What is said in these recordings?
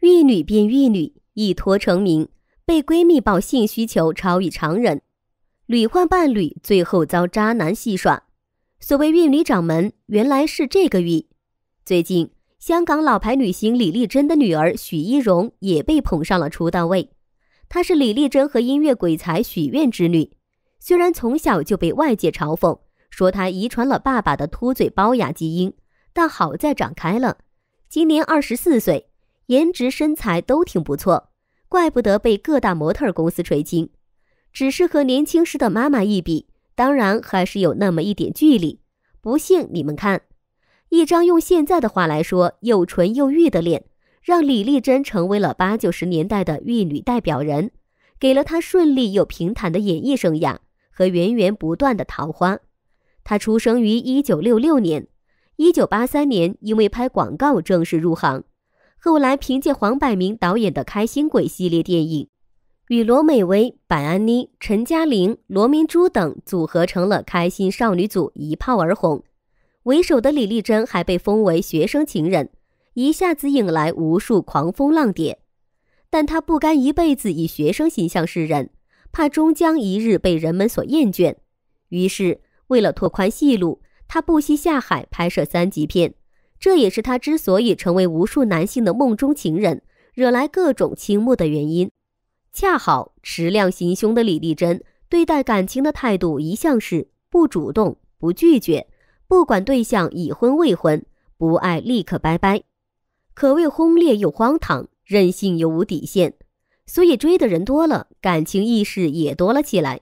玉女变玉女，一脱成名，被闺蜜报性需求超于常人，屡换伴侣，最后遭渣男戏耍。所谓玉女掌门，原来是这个玉。最近，香港老牌女星李丽珍的女儿许一荣也被捧上了出道位。她是李丽珍和音乐鬼才许愿之女，虽然从小就被外界嘲讽，说她遗传了爸爸的秃嘴龅牙基因，但好在长开了。今年二十四岁。颜值身材都挺不错，怪不得被各大模特公司垂青。只是和年轻时的妈妈一比，当然还是有那么一点距离。不信你们看，一张用现在的话来说又纯又欲的脸，让李丽珍成为了八九十年代的玉女代表人，给了她顺利又平坦的演艺生涯和源源不断的桃花。她出生于一九六六年，一九八三年因为拍广告正式入行。后来，凭借黄百鸣导演的《开心鬼》系列电影，与罗美薇、白安妮、陈嘉玲、罗明珠等组合成了开心少女组，一炮而红。为首的李丽珍还被封为“学生情人”，一下子引来无数狂风浪蝶。但她不甘一辈子以学生形象示人，怕终将一日被人们所厌倦，于是为了拓宽戏路，她不惜下海拍摄三级片。这也是他之所以成为无数男性的梦中情人，惹来各种倾慕的原因。恰好持量行凶的李丽珍对待感情的态度一向是不主动、不拒绝，不管对象已婚未婚，不爱立刻拜拜，可谓轰烈又荒唐，任性又无底线。所以追的人多了，感情意识也多了起来，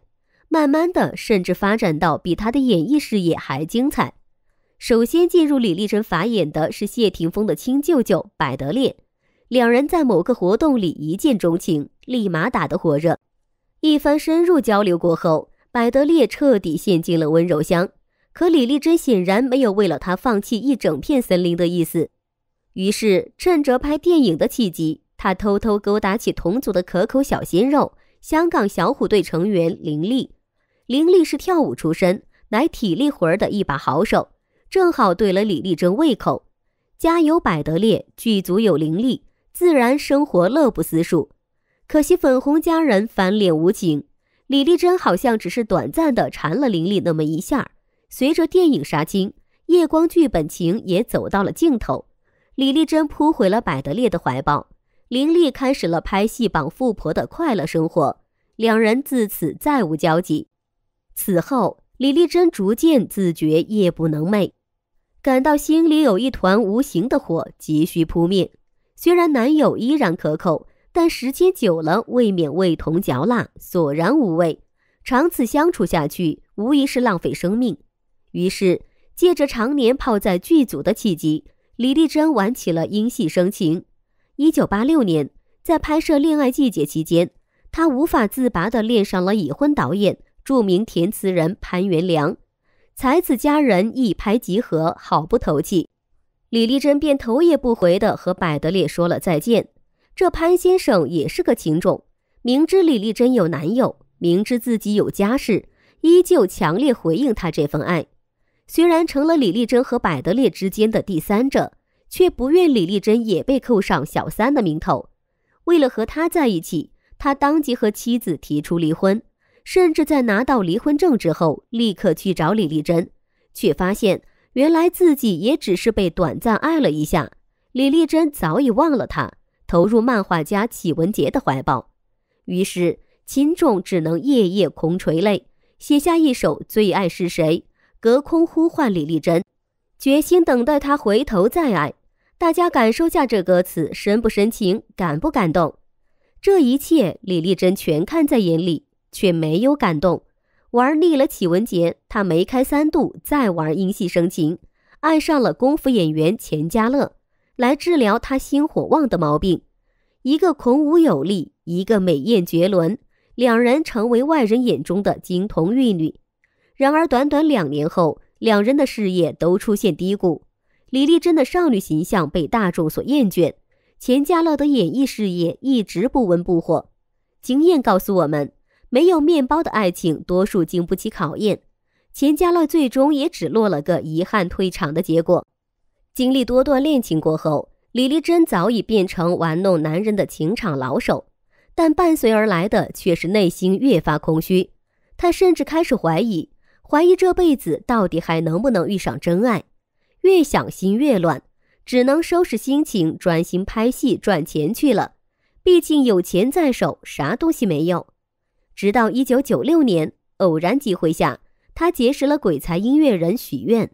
慢慢的甚至发展到比他的演艺事业还精彩。首先进入李丽珍法眼的是谢霆锋的亲舅舅百德烈，两人在某个活动里一见钟情，立马打得火热。一番深入交流过后，百德烈彻底陷进了温柔乡，可李丽珍显然没有为了他放弃一整片森林的意思。于是趁着拍电影的契机，他偷偷勾搭起同组的可口小鲜肉——香港小虎队成员林立。林立是跳舞出身，乃体力活儿的一把好手。正好对了李丽珍胃口，家有百德烈，剧组有林立，自然生活乐不思蜀。可惜粉红家人翻脸无情，李丽珍好像只是短暂的缠了林丽那么一下。随着电影杀青，夜光剧本情也走到了尽头。李丽珍扑回了百德烈的怀抱，林丽开始了拍戏绑富婆的快乐生活，两人自此再无交集。此后，李丽珍逐渐自觉夜不能寐。感到心里有一团无形的火，急需扑灭。虽然男友依然可口，但时间久了未免味同嚼蜡，索然无味。长此相处下去，无疑是浪费生命。于是，借着常年泡在剧组的契机，李丽珍玩起了因戏生情。一九八六年，在拍摄《恋爱季节》期间，她无法自拔地恋上了已婚导演、著名填词人潘元良。才子佳人一拍即合，好不投气。李丽珍便头也不回地和百德烈说了再见。这潘先生也是个情种，明知李丽珍有男友，明知自己有家室，依旧强烈回应他这份爱。虽然成了李丽珍和百德烈之间的第三者，却不愿李丽珍也被扣上小三的名头。为了和他在一起，他当即和妻子提出离婚。甚至在拿到离婚证之后，立刻去找李丽珍，却发现原来自己也只是被短暂爱了一下。李丽珍早已忘了他，投入漫画家启文杰的怀抱。于是秦仲只能夜夜空垂泪，写下一首《最爱是谁》，隔空呼唤李丽珍，决心等待他回头再爱。大家感受下这歌词深不深情，感不感动？这一切，李丽珍全看在眼里。却没有感动，玩腻了启文杰，他眉开三度，再玩英戏生情，爱上了功夫演员钱嘉乐，来治疗他心火旺的毛病。一个孔武有力，一个美艳绝伦，两人成为外人眼中的金童玉女。然而短短两年后，两人的事业都出现低谷。李丽珍的少女形象被大众所厌倦，钱嘉乐的演艺事业一直不温不火。经验告诉我们。没有面包的爱情，多数经不起考验。钱嘉乐最终也只落了个遗憾退场的结果。经历多段恋情过后，李丽珍早已变成玩弄男人的情场老手，但伴随而来的却是内心越发空虚。她甚至开始怀疑，怀疑这辈子到底还能不能遇上真爱。越想心越乱，只能收拾心情，专心拍戏赚钱去了。毕竟有钱在手，啥东西没有。直到一九九六年，偶然机会下，他结识了鬼才音乐人许愿。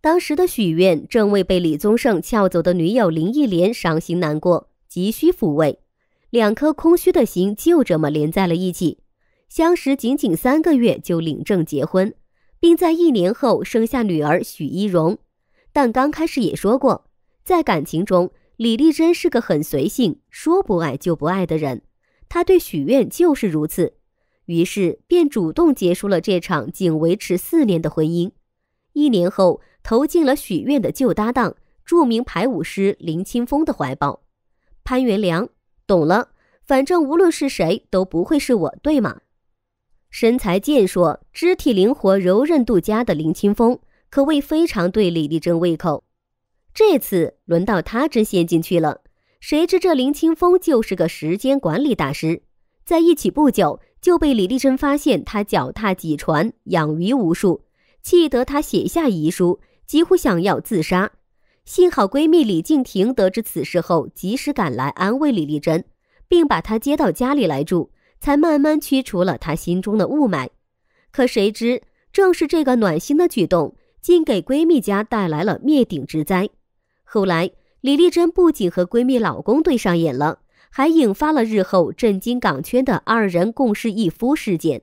当时的许愿正为被李宗盛撬走的女友林忆莲伤心难过，急需抚慰，两颗空虚的心就这么连在了一起。相识仅仅三个月就领证结婚，并在一年后生下女儿许一荣。但刚开始也说过，在感情中，李丽珍是个很随性，说不爱就不爱的人。他对许愿就是如此，于是便主动结束了这场仅维持四年的婚姻。一年后，投进了许愿的旧搭档、著名排舞师林清风的怀抱。潘元良，懂了，反正无论是谁都不会是我，对吗？身材健硕、肢体灵活、柔韧度佳的林清风，可谓非常对李丽珍胃口。这次轮到他真陷进去了。谁知这林清风就是个时间管理大师，在一起不久就被李丽珍发现他脚踏几船养鱼无数，气得他写下遗书，几乎想要自杀。幸好闺蜜李静婷得知此事后，及时赶来安慰李丽珍，并把她接到家里来住，才慢慢驱除了她心中的雾霾。可谁知，正是这个暖心的举动，竟给闺蜜家带来了灭顶之灾。后来。李丽珍不仅和闺蜜老公对上眼了，还引发了日后震惊港圈的二人共侍一夫事件。